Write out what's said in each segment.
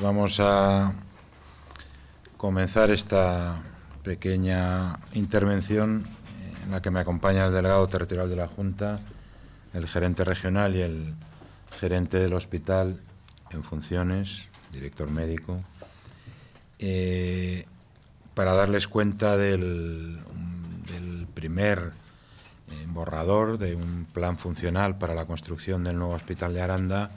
Vamos a comenzar esta pequeña intervención en la que me acompaña el delegado territorial de la Junta, el gerente regional y el gerente del hospital en funciones, director médico, eh, para darles cuenta del, primer eh, borrador de un plan funcional para la construcción del nuevo hospital de Aranda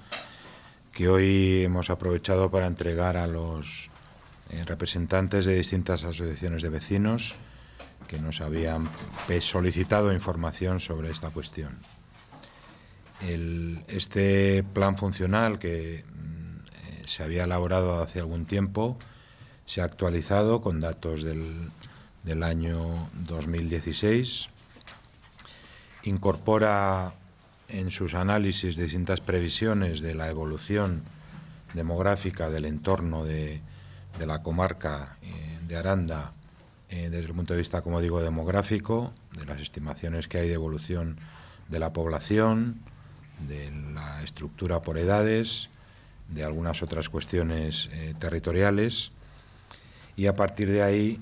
que hoy hemos aprovechado para entregar a los eh, representantes de distintas asociaciones de vecinos que nos habían solicitado información sobre esta cuestión. este plan funcional que mm, eh, se había elaborado hace algún tiempo se ha actualizado con datos del, del año 2016, incorpora en sus análisis distintas previsiones de la evolución demográfica del entorno de, la comarca eh, de Aranda eh, desde el punto de vista, como digo, demográfico, de las estimaciones que hay de evolución de la población, de la estructura por edades, de algunas otras cuestiones eh, territoriales y a partir de ahí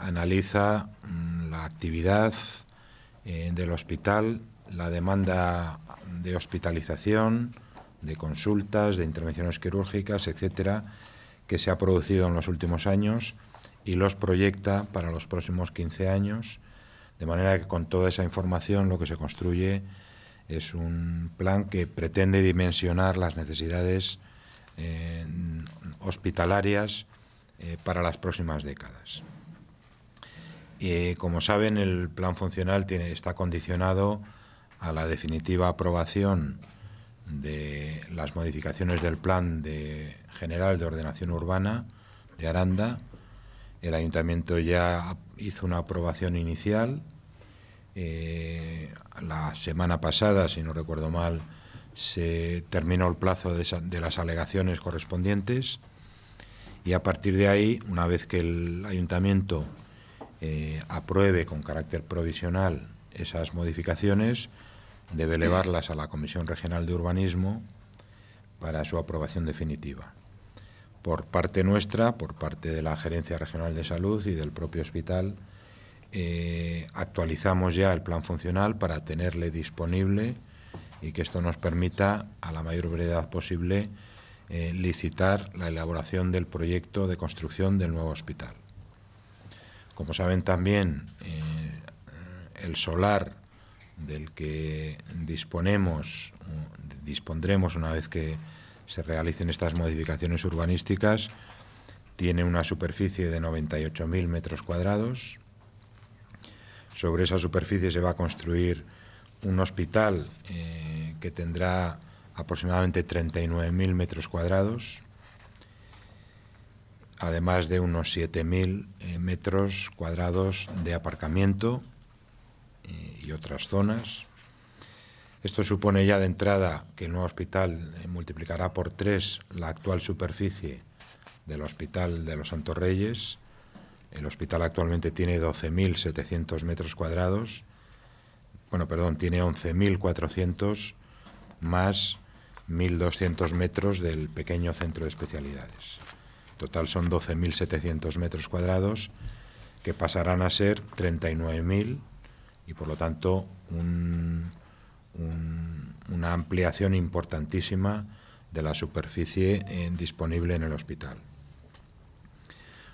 analiza mm, la actividad del hospital la demanda de hospitalización, de consultas, de intervenciones quirúrgicas, etcétera, que se ha producido en los últimos años y los proyecta para los próximos 15 años, de manera que con toda esa información lo que se construye es un plan que pretende dimensionar las necesidades eh, hospitalarias eh, para las próximas décadas. Eh, como saben, el plan funcional tiene, está condicionado a la definitiva aprobación de las modificaciones del Plan de General de Ordenación Urbana de Aranda. El ayuntamiento ya hizo una aprobación inicial. Eh, la semana pasada, si no recuerdo mal, se terminó el plazo de, las alegaciones correspondientes y a partir de ahí, una vez que el ayuntamiento eh, apruebe con carácter provisional esas modificaciones, debe elevarlas a la Comisión Regional de Urbanismo para su aprobación definitiva. Por parte nuestra, por parte de la Gerencia Regional de Salud y del propio hospital, eh, actualizamos ya el plan funcional para tenerle disponible y que esto nos permita, a la mayor brevedad posible, eh, licitar la elaboración del proyecto de construcción del nuevo hospital. Como saben también, eh, el solar del que disponemos, dispondremos una vez que se realicen estas modificaciones urbanísticas, tiene una superficie de 98.000 metros cuadrados. Sobre esa superficie se va a construir un hospital eh, que tendrá aproximadamente 39.000 metros cuadrados, además de unos 7.000 eh, metros cuadrados de aparcamiento eh, y otras zonas. Esto supone ya de entrada que el nuevo hospital eh, multiplicará por tres la actual superficie del Hospital de los Santos Reyes. El hospital actualmente tiene 12.700 metros cuadrados, bueno, perdón, tiene 11.400 más 1.200 metros del pequeño centro de especialidades. total son 12.700 metros cuadrados que pasarán a ser 39.000 y por lo tanto una ampliación importantísima de la superficie eh, disponible en el hospital.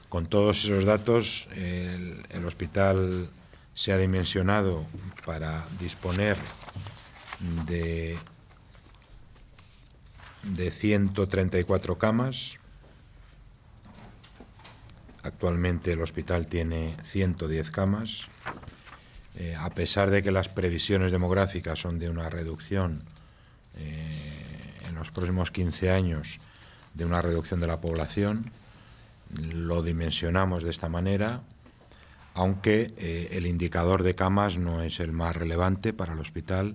Con todos esos datos, el, hospital se ha dimensionado para disponer de, de 134 camas. Actualmente el hospital tiene 110 camas. Eh, a pesar de que las previsiones demográficas son de una reducción eh, en los próximos 15 años, de una reducción de la población, lo dimensionamos de esta manera, aunque eh, el indicador de camas no es el más relevante para el hospital,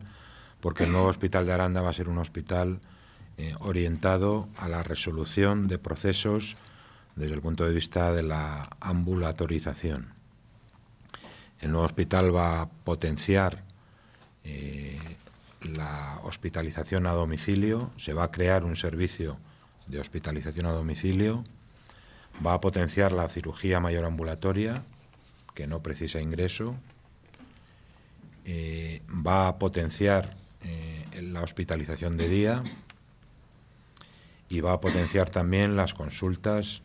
porque el nuevo hospital de Aranda va a ser un hospital orientado a la resolución de procesos desde el punto de vista de la ambulatorización. El nuevo hospital va a potenciar eh, la hospitalización a domicilio, se va a crear un servicio de hospitalización a domicilio, va a potenciar la cirugía mayor ambulatoria, que no precisa ingreso, eh, va a potenciar eh, la hospitalización de día y va a potenciar también las consultas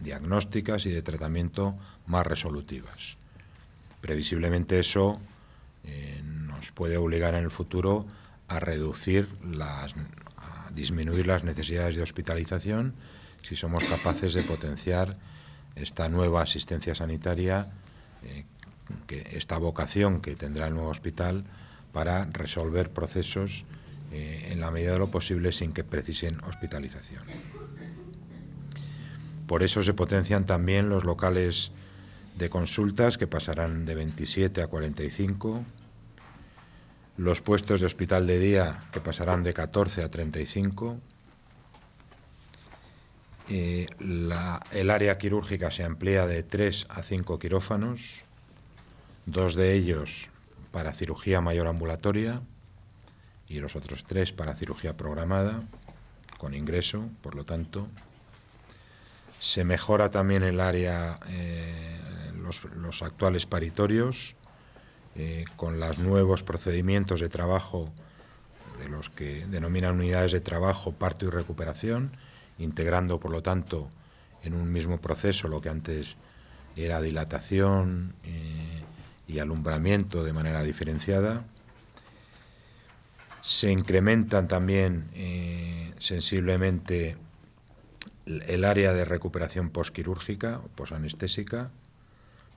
diagnósticas y de tratamiento más resolutivas. Previsiblemente eso eh, nos puede obligar en el futuro a reducir las, a disminuir las necesidades de hospitalización si somos capaces de potenciar esta nueva asistencia sanitaria, eh, que, esta vocación que tendrá el nuevo hospital para resolver procesos eh, en la medida de lo posible sin que precisen hospitalización. Por eso se potencian también los locales de consultas que pasarán de 27 a 45, los puestos de hospital de día que pasarán de 14 a 35, eh, el área quirúrgica se amplía de 3 a 5 quirófanos, dos de ellos para cirugía mayor ambulatoria y los otros tres para cirugía programada, con ingreso, por lo tanto. Se mejora también el área eh, los, actuales paritorios, eh, con los nuevos procedimientos de trabajo de los que denominan unidades de trabajo, parto y recuperación, integrando, por lo tanto, en un mismo proceso lo que antes era dilatación eh, y alumbramiento de manera diferenciada. Se incrementan también eh, sensiblemente el área de recuperación posquirúrgica o posanestésica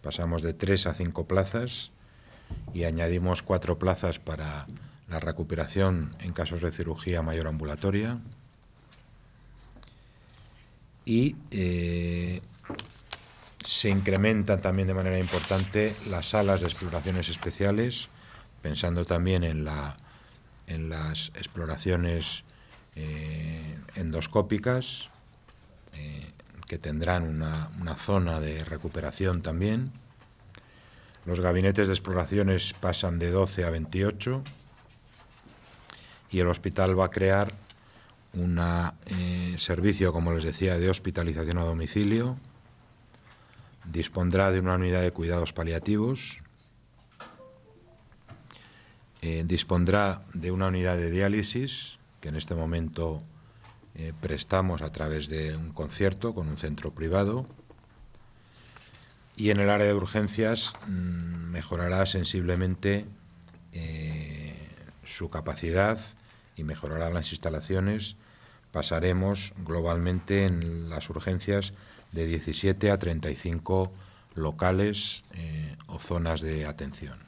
Pasamos de tres a cinco plazas y añadimos cuatro plazas para la recuperación en casos de cirugía mayor ambulatoria. Y eh, se incrementan también de manera importante las salas de exploraciones especiales, pensando también en, la, en las exploraciones eh, endoscópicas, eh, que tendrán una, zona de recuperación también. Los gabinetes de exploraciones pasan de 12 a 28 y el hospital va a crear un eh, servicio, como les decía, de hospitalización a domicilio. Dispondrá de una unidad de cuidados paliativos. Eh, dispondrá de una unidad de diálisis, que en este momento eh, prestamos a través de un concierto con un centro privado. Y en el área de urgencias mm, mejorará sensiblemente eh, su capacidad y mejorará las instalaciones. Pasaremos globalmente en las urgencias de 17 a 35 locales eh, o zonas de atención.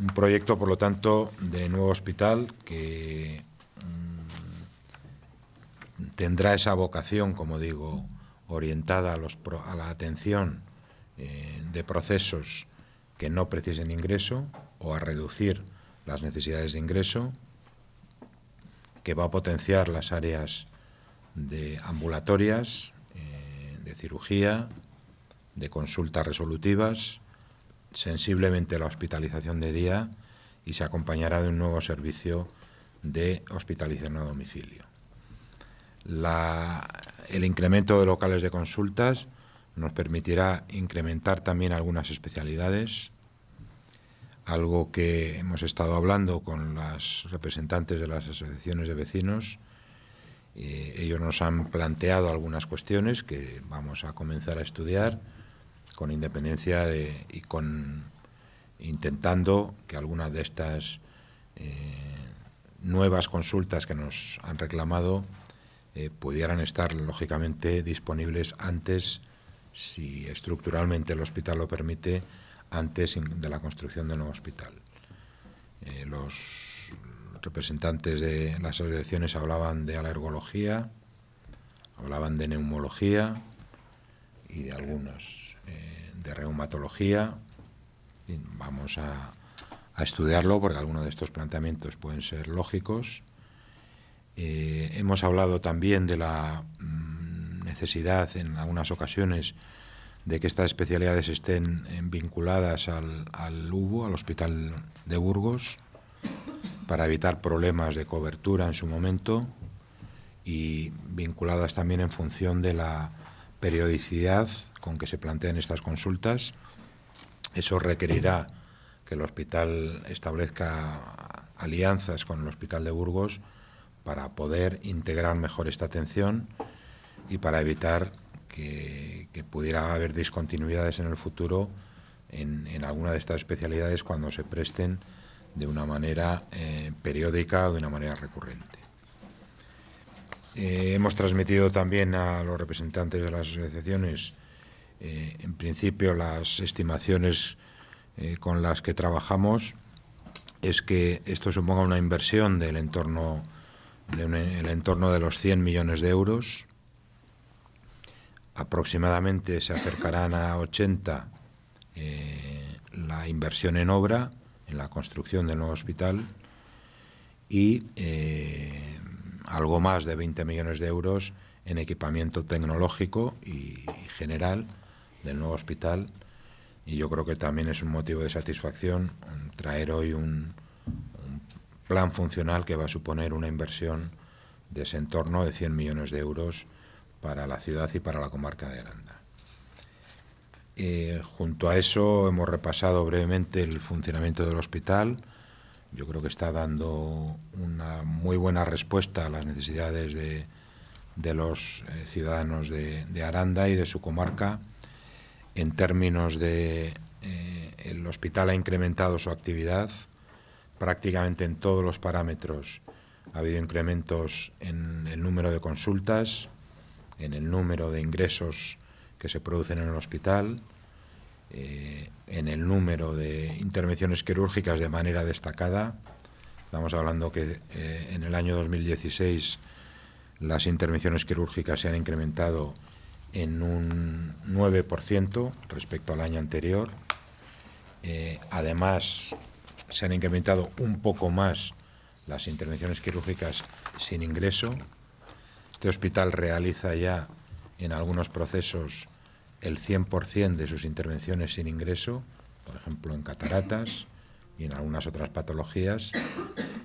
Un proyecto, por lo tanto, de nuevo hospital que mm, tendrá esa vocación, como digo, orientada a, la atención eh, de procesos que no precisen ingreso o a reducir las necesidades de ingreso, que va a potenciar las áreas de ambulatorias, eh, de cirugía, de consultas resolutivas, sensiblemente la hospitalización de día y se acompañará de un nuevo servicio de hospitalización a domicilio el incremento de locales de consultas nos permitirá incrementar también algunas especialidades, algo que hemos estado hablando con las representantes de las asociaciones de vecinos. Eh, ellos nos han planteado algunas cuestiones que vamos a comenzar a estudiar con independencia y con intentando que algunas de estas eh, nuevas consultas que nos han reclamado eh, pudieran estar lógicamente disponibles antes, si estructuralmente el hospital lo permite, antes de la construcción del nuevo hospital. Eh, los representantes de las asociaciones hablaban de alergología, hablaban de neumología y de algunos, eh, de reumatología. vamos a, a estudiarlo porque algunos de estos planteamientos pueden ser lógicos eh, hemos hablado también de la mm, necesidad en algunas ocasiones de que estas especialidades estén eh, vinculadas al, al al Hospital de Burgos, para evitar problemas de cobertura en su momento y vinculadas también en función de la periodicidad con que se plantean estas consultas. Eso requerirá que el hospital establezca alianzas con el Hospital de Burgos para poder integrar mejor esta atención y para evitar que, pudiera haber discontinuidades en el futuro en, alguna de estas especialidades cuando se presten de una manera eh, periódica o de una manera recurrente. Eh, hemos transmitido también a los representantes de las asociaciones, eh, en principio, las estimaciones con las que trabajamos, es que esto suponga una inversión del entorno de el entorno de los 100 millones de euros. Aproximadamente se acercarán a 80 eh, la inversión en obra, en la construcción del nuevo hospital y eh, algo más de 20 millones de euros en equipamiento tecnológico y general del nuevo hospital. Y yo creo que también es un motivo de satisfacción traer hoy un, plan funcional que va a suponer una inversión de ese entorno de 100 millones de euros para la ciudad y para la comarca de Aranda. Eh, junto a eso hemos repasado brevemente el funcionamiento del hospital. Yo creo que está dando una muy buena respuesta a las necesidades de, de los eh, ciudadanos de, Aranda y de su comarca. En términos de eh, el hospital ha incrementado su actividad prácticamente en todos los parámetros ha habido incrementos en el número de consultas, en el número de ingresos que se producen en el hospital, eh, en el número de intervenciones quirúrgicas de manera destacada. Estamos hablando que eh, en el año 2016 las intervenciones quirúrgicas se han incrementado en un 9% respecto al año anterior. Eh, además, se han incrementado un poco más las intervenciones quirúrgicas sin ingreso. Este hospital realiza ya en algunos procesos el 100% de sus intervenciones sin ingreso, por ejemplo en cataratas y en algunas otras patologías.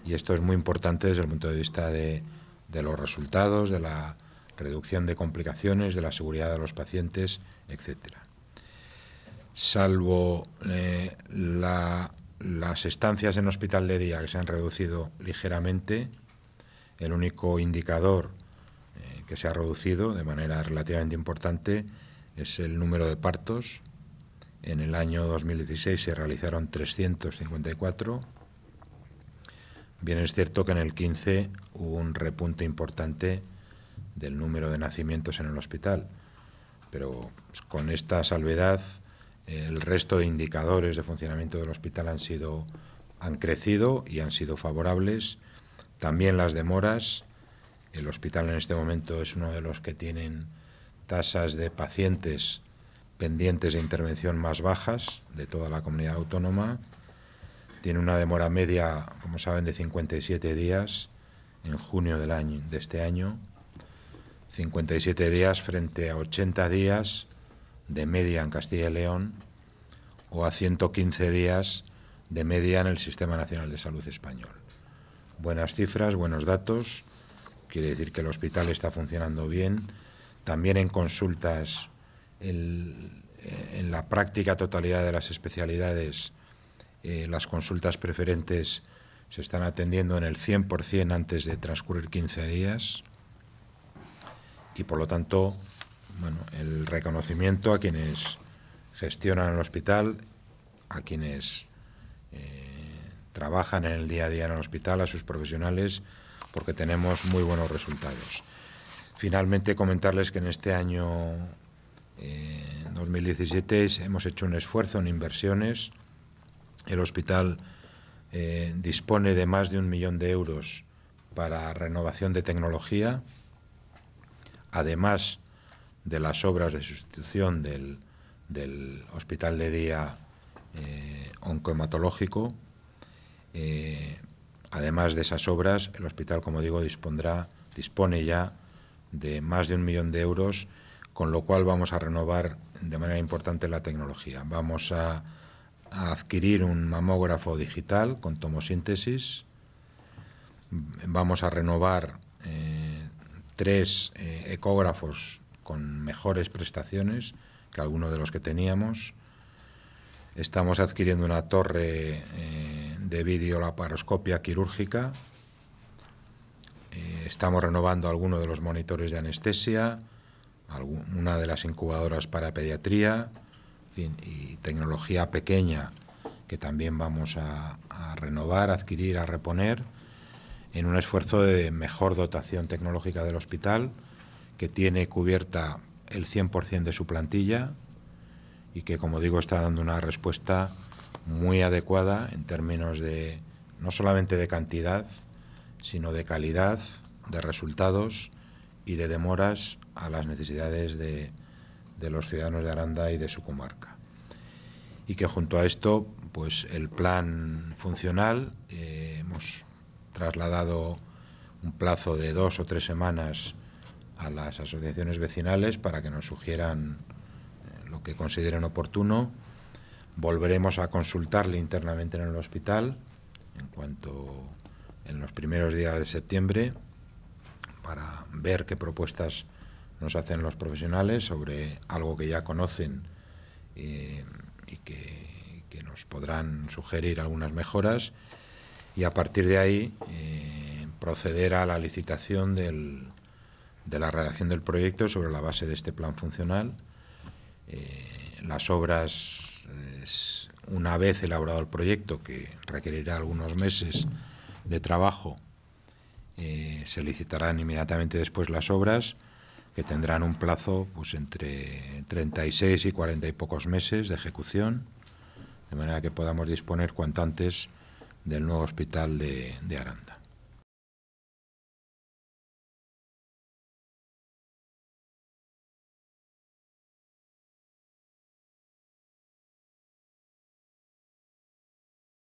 Y esto es muy importante desde el punto de vista de, los resultados, de la reducción de complicaciones, de la seguridad de los pacientes, etcétera. Salvo eh, la las estancias en hospital de día que se han reducido ligeramente, el único indicador eh, que se ha reducido de manera relativamente importante es el número de partos. En el año 2016 se realizaron 354. Bien es cierto que en el 15 hubo un repunte importante del número de nacimientos en el hospital, pero pues, con esta salvedad el resto de indicadores de funcionamiento del hospital han sido han crecido y han sido favorables. También las demoras. El hospital en este momento es uno de los que tienen tasas de pacientes pendientes de intervención más bajas de toda la comunidad autónoma. Tiene una demora media, como saben, de 57 días en junio del año, de este año. 57 días frente a 80 días de media en Castilla y León o a 115 días de media en el Sistema Nacional de Salud Español. Buenas cifras, buenos datos, quiere decir que el hospital está funcionando bien. También en consultas, eh, en la práctica totalidad de las especialidades, eh, las consultas preferentes se están atendiendo en el 100% antes de transcurrir 15 días y por lo tanto bueno, el reconocimiento a quienes gestionan el hospital, a quienes eh, trabajan en el día a día en el hospital, a sus profesionales, porque tenemos muy buenos resultados. Finalmente, comentarles que en este año 2017 eh, hemos hecho un esfuerzo en inversiones. El hospital eh, dispone de más de un millón de euros para renovación de tecnología. Además, de las obras de sustitución del, Hospital de Día eh, Oncohematológico. Eh, además de esas obras, el hospital, como digo, dispondrá, dispone ya de más de un millón de euros, con lo cual vamos a renovar de manera importante la tecnología. Vamos a, adquirir un mamógrafo digital con tomosíntesis, vamos a renovar eh, tres eh, ecógrafos con mejores prestaciones que algunos de los que teníamos. Estamos adquiriendo una torre eh, de videolaparoscopia quirúrgica. Eh, estamos renovando algunos de los monitores de anestesia, una de las incubadoras para pediatría y tecnología pequeña que también vamos a, renovar, adquirir, a reponer en un esfuerzo de mejor dotación tecnológica del hospital que tiene cubierta el 100% de su plantilla y que, como digo, está dando una respuesta muy adecuada en términos de no solamente de cantidad, sino de calidad, de resultados y de demoras a las necesidades de, los ciudadanos de Aranda y de su comarca. Y que junto a esto, pues el plan funcional, eh, hemos trasladado un plazo de dos o tres semanas a las asociaciones vecinales para que nos sugieran eh, lo que consideren oportuno. Volveremos a consultarle internamente en el hospital en cuanto en los primeros días de septiembre para ver qué propuestas nos hacen los profesionales sobre algo que ya conocen eh, y que, nos podrán sugerir algunas mejoras y a partir de ahí eh, proceder a la licitación del, de la redacción del proyecto sobre la base de este plan funcional. Eh, las obras, una vez elaborado el proyecto, que requerirá algunos meses de trabajo, eh, se licitarán inmediatamente después las obras, que tendrán un plazo pues, entre 36 y 40 y pocos meses de ejecución, de manera que podamos disponer cuanto antes del nuevo hospital de Aranda.